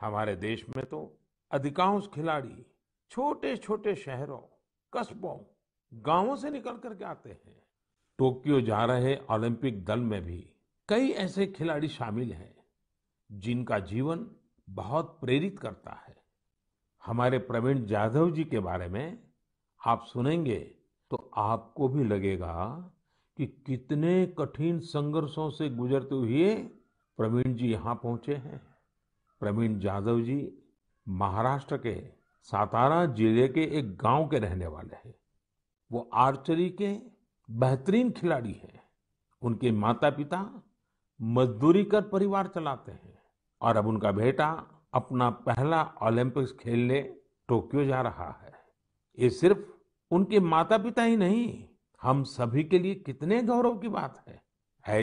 हमारे देश में तो अधिकांश खिलाड़ी छोटे छोटे शहरों कस्बों गांवों से निकल करके आते हैं टोक्यो जा रहे ओलंपिक दल में भी कई ऐसे खिलाड़ी शामिल हैं जिनका जीवन बहुत प्रेरित करता है हमारे प्रवीण जाधव जी के बारे में आप सुनेंगे तो आपको भी लगेगा कि कितने कठिन संघर्षों से गुजरते हुए प्रवीण जी यहाँ पहुंचे हैं प्रवीण जाधव जी महाराष्ट्र के सातारा जिले के एक गांव के रहने वाले हैं वो आर्चरी के बेहतरीन खिलाड़ी हैं उनके माता पिता मजदूरी कर परिवार चलाते हैं और अब उनका बेटा अपना पहला ओलंपिक्स खेलने टोक्यो जा रहा है ये सिर्फ उनके माता पिता ही नहीं हम सभी के लिए कितने गौरव की बात है